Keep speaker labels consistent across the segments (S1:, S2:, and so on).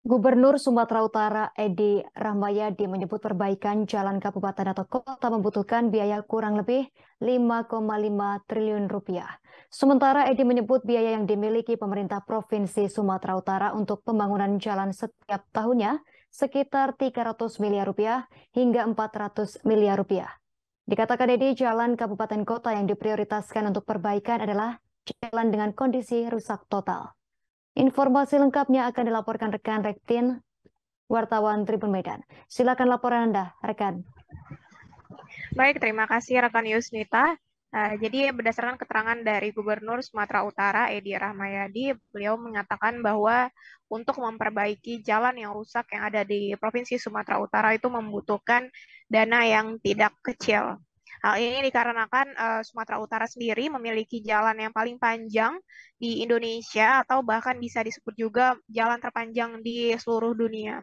S1: Gubernur Sumatera Utara Edi Rahmayadi menyebut perbaikan jalan kabupaten atau kota membutuhkan biaya kurang lebih 5,5 triliun rupiah. Sementara Edi menyebut biaya yang dimiliki pemerintah Provinsi Sumatera Utara untuk pembangunan jalan setiap tahunnya sekitar 300 miliar rupiah hingga 400 miliar rupiah. Dikatakan Edi, jalan kabupaten kota yang diprioritaskan untuk perbaikan adalah jalan dengan kondisi rusak total. Informasi lengkapnya akan dilaporkan rekan Rektin, wartawan Tribun Medan. Silakan laporan Anda, rekan.
S2: Baik, terima kasih rekan Yusnita. Uh, jadi berdasarkan keterangan dari Gubernur Sumatera Utara Edi Rahmayadi, beliau mengatakan bahwa untuk memperbaiki jalan yang rusak yang ada di Provinsi Sumatera Utara itu membutuhkan dana yang tidak kecil. Hal ini dikarenakan uh, Sumatera Utara sendiri memiliki jalan yang paling panjang di Indonesia atau bahkan bisa disebut juga jalan terpanjang di seluruh dunia.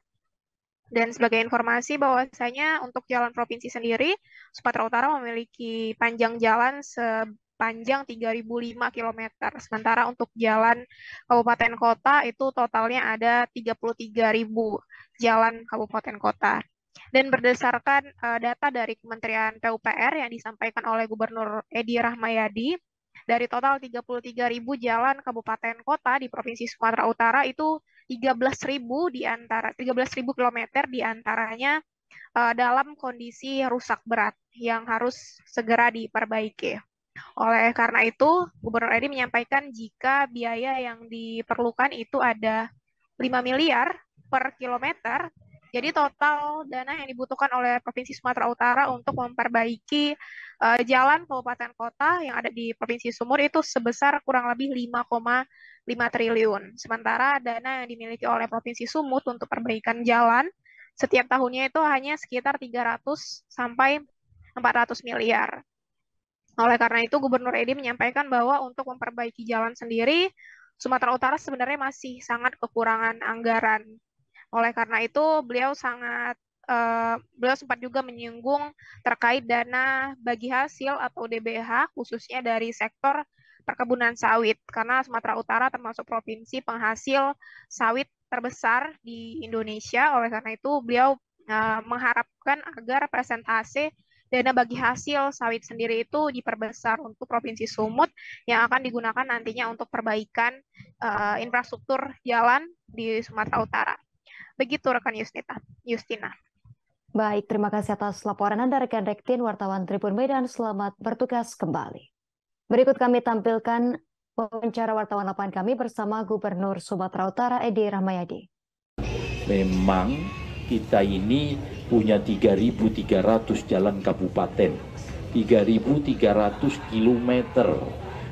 S2: Dan sebagai informasi bahwasanya untuk jalan provinsi sendiri, Sumatera Utara memiliki panjang jalan sepanjang 3.005 km. Sementara untuk jalan kabupaten kota itu totalnya ada 33.000 jalan kabupaten kota dan berdasarkan uh, data dari Kementerian PUPR yang disampaikan oleh Gubernur Edi Rahmayadi, dari total 33.000 jalan kabupaten kota di Provinsi Sumatera Utara itu 13.000 di antara 13.000 km di antaranya uh, dalam kondisi rusak berat yang harus segera diperbaiki. Oleh karena itu, Gubernur Edi menyampaikan jika biaya yang diperlukan itu ada 5 miliar per kilometer jadi total dana yang dibutuhkan oleh Provinsi Sumatera Utara untuk memperbaiki uh, jalan kabupaten kota yang ada di Provinsi Sumur itu sebesar kurang lebih 5,5 triliun. Sementara dana yang dimiliki oleh Provinsi Sumut untuk perbaikan jalan setiap tahunnya itu hanya sekitar 300 sampai 400 miliar. Oleh karena itu Gubernur Edi menyampaikan bahwa untuk memperbaiki jalan sendiri Sumatera Utara sebenarnya masih sangat kekurangan anggaran oleh karena itu, beliau sangat uh, beliau sempat juga menyinggung terkait dana bagi hasil atau DBH khususnya dari sektor perkebunan sawit karena Sumatera Utara termasuk provinsi penghasil sawit terbesar di Indonesia. Oleh karena itu, beliau uh, mengharapkan agar presentasi dana bagi hasil sawit sendiri itu diperbesar untuk Provinsi Sumut yang akan digunakan nantinya untuk perbaikan uh, infrastruktur jalan di Sumatera Utara. Begitu rekan Yusnita. Yustina.
S1: Baik, terima kasih atas laporan Anda rekan Rektin wartawan Tribun Medan. Selamat bertugas kembali. Berikut kami tampilkan wawancara wartawan lapangan kami bersama Gubernur Sumatera Utara Edi Rahmayadi.
S3: Memang kita ini punya 3.300 jalan kabupaten, 3.300 kilometer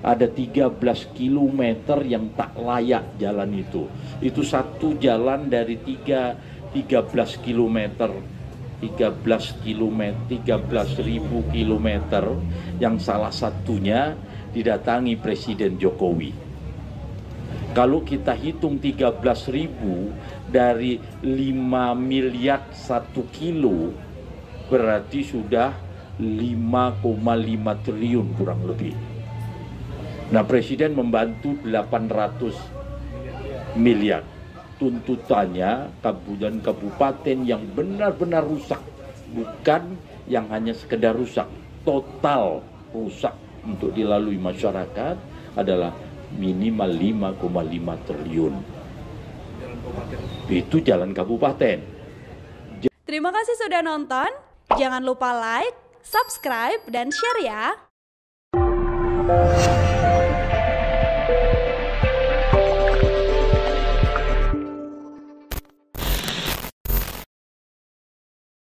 S3: ada 13 km yang tak layak jalan itu. Itu satu jalan dari 3 13 km 13 km 13.000 km yang salah satunya didatangi Presiden Jokowi. Kalau kita hitung 13.000 dari 5 miliar 1 kilo berarti sudah 5,5 triliun kurang lebih. Nah Presiden membantu 800 miliar. Tuntutannya kabupaten kabupaten yang benar-benar rusak, bukan yang hanya sekedar rusak, total rusak untuk dilalui masyarakat adalah minimal 5,5 triliun. Itu jalan kabupaten.
S2: Terima kasih sudah nonton. Jangan lupa like, subscribe, dan share ya.